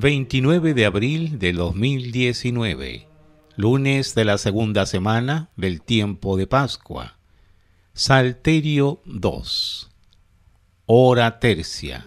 29 de abril de 2019, lunes de la segunda semana del tiempo de Pascua. Salterio 2. Hora tercia.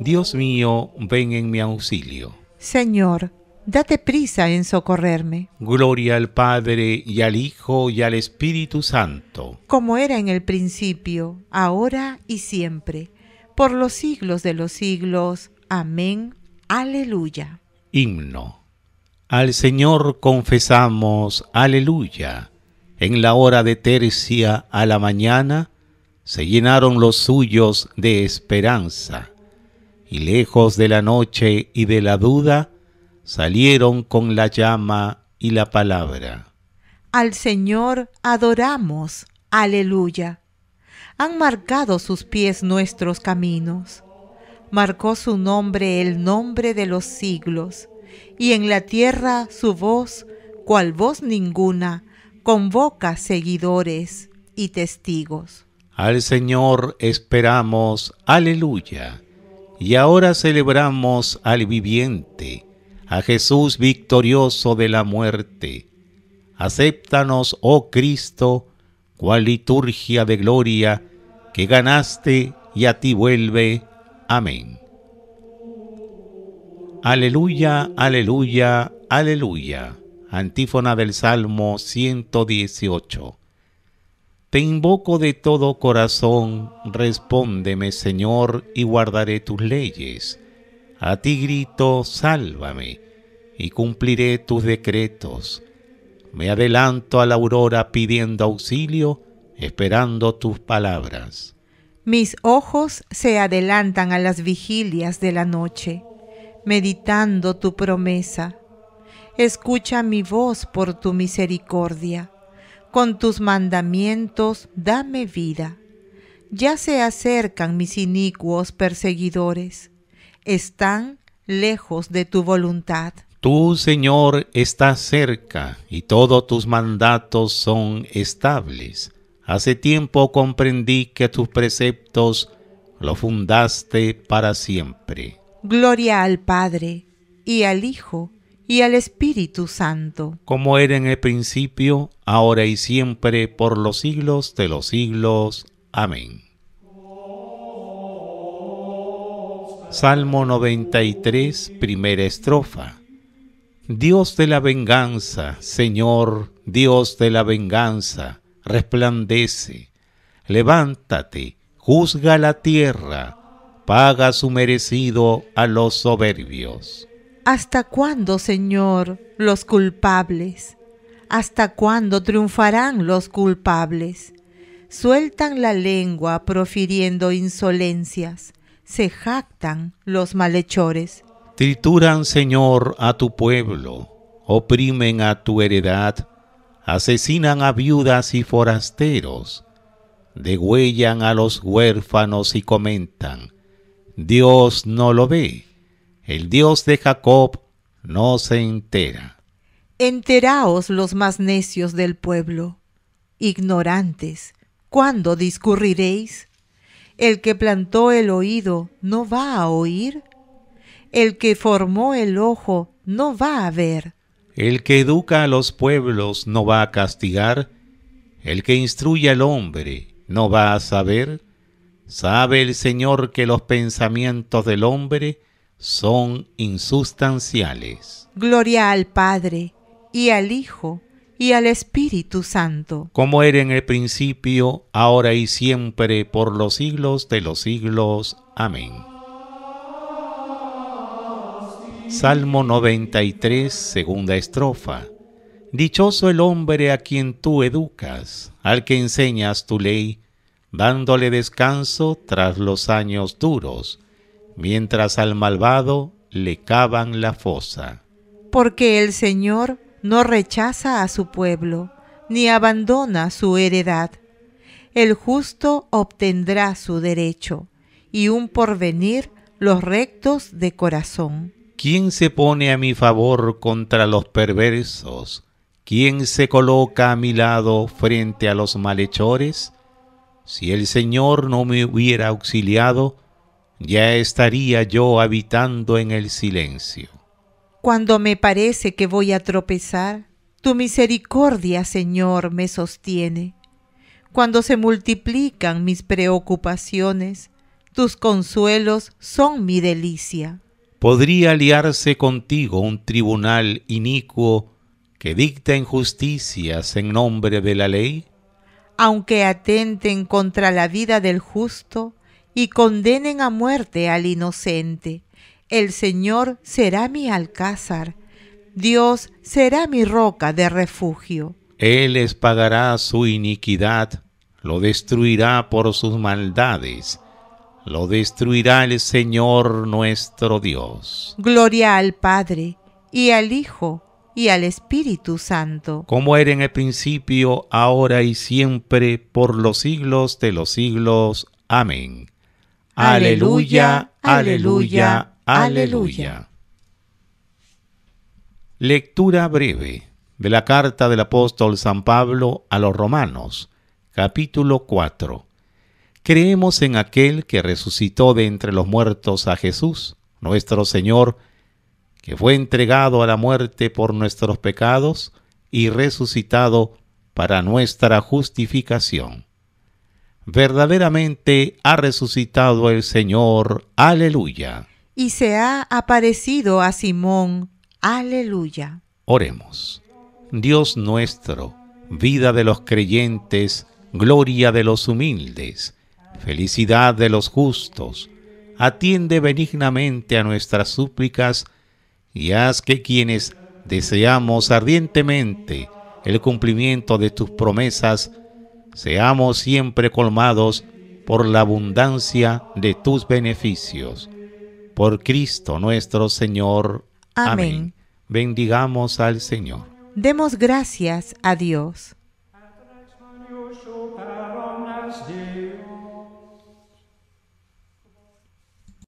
Dios mío, ven en mi auxilio. Señor, date prisa en socorrerme. Gloria al Padre y al Hijo y al Espíritu Santo. Como era en el principio, ahora y siempre, por los siglos de los siglos. Amén. Aleluya. Himno. Al Señor confesamos, aleluya. En la hora de tercia a la mañana se llenaron los suyos de esperanza, y lejos de la noche y de la duda, salieron con la llama y la palabra. Al Señor adoramos, aleluya. Han marcado sus pies nuestros caminos marcó su nombre el nombre de los siglos, y en la tierra su voz, cual voz ninguna, convoca seguidores y testigos. Al Señor esperamos, aleluya. Y ahora celebramos al viviente, a Jesús victorioso de la muerte. Acéptanos, oh Cristo, cual liturgia de gloria que ganaste y a ti vuelve Amén. Aleluya, aleluya, aleluya. Antífona del Salmo 118. Te invoco de todo corazón, respóndeme Señor, y guardaré tus leyes. A ti grito, sálvame, y cumpliré tus decretos. Me adelanto a la aurora pidiendo auxilio, esperando tus palabras. Mis ojos se adelantan a las vigilias de la noche, meditando tu promesa. Escucha mi voz por tu misericordia. Con tus mandamientos dame vida. Ya se acercan mis inicuos perseguidores. Están lejos de tu voluntad. Tú, Señor, está cerca y todos tus mandatos son estables. Hace tiempo comprendí que tus preceptos lo fundaste para siempre. Gloria al Padre, y al Hijo, y al Espíritu Santo. Como era en el principio, ahora y siempre, por los siglos de los siglos. Amén. Salmo 93, primera estrofa. Dios de la venganza, Señor, Dios de la venganza resplandece. Levántate, juzga la tierra, paga su merecido a los soberbios. ¿Hasta cuándo, Señor, los culpables? ¿Hasta cuándo triunfarán los culpables? Sueltan la lengua profiriendo insolencias, se jactan los malhechores. Trituran, Señor, a tu pueblo, oprimen a tu heredad asesinan a viudas y forasteros, degüellan a los huérfanos y comentan, Dios no lo ve, el Dios de Jacob no se entera. Enteraos los más necios del pueblo, ignorantes, ¿cuándo discurriréis? El que plantó el oído no va a oír, el que formó el ojo no va a ver el que educa a los pueblos no va a castigar, el que instruye al hombre no va a saber. Sabe el Señor que los pensamientos del hombre son insustanciales. Gloria al Padre, y al Hijo, y al Espíritu Santo. Como era en el principio, ahora y siempre, por los siglos de los siglos. Amén. Salmo 93, segunda estrofa. Dichoso el hombre a quien tú educas, al que enseñas tu ley, dándole descanso tras los años duros, mientras al malvado le cavan la fosa. Porque el Señor no rechaza a su pueblo, ni abandona su heredad. El justo obtendrá su derecho, y un porvenir los rectos de corazón. ¿Quién se pone a mi favor contra los perversos? ¿Quién se coloca a mi lado frente a los malhechores? Si el Señor no me hubiera auxiliado, ya estaría yo habitando en el silencio. Cuando me parece que voy a tropezar, tu misericordia, Señor, me sostiene. Cuando se multiplican mis preocupaciones, tus consuelos son mi delicia podría aliarse contigo un tribunal inicuo que dicta injusticias en nombre de la ley? Aunque atenten contra la vida del justo y condenen a muerte al inocente, el Señor será mi alcázar, Dios será mi roca de refugio. Él les pagará su iniquidad, lo destruirá por sus maldades lo destruirá el Señor nuestro Dios. Gloria al Padre, y al Hijo, y al Espíritu Santo. Como era en el principio, ahora y siempre, por los siglos de los siglos. Amén. Aleluya, aleluya, aleluya. Lectura breve de la carta del apóstol San Pablo a los Romanos, capítulo 4 creemos en aquel que resucitó de entre los muertos a Jesús, nuestro Señor, que fue entregado a la muerte por nuestros pecados y resucitado para nuestra justificación. Verdaderamente ha resucitado el Señor, aleluya. Y se ha aparecido a Simón, aleluya. Oremos. Dios nuestro, vida de los creyentes, gloria de los humildes, Felicidad de los justos, atiende benignamente a nuestras súplicas y haz que quienes deseamos ardientemente el cumplimiento de tus promesas, seamos siempre colmados por la abundancia de tus beneficios. Por Cristo nuestro Señor. Amén. Bendigamos al Señor. Demos gracias a Dios.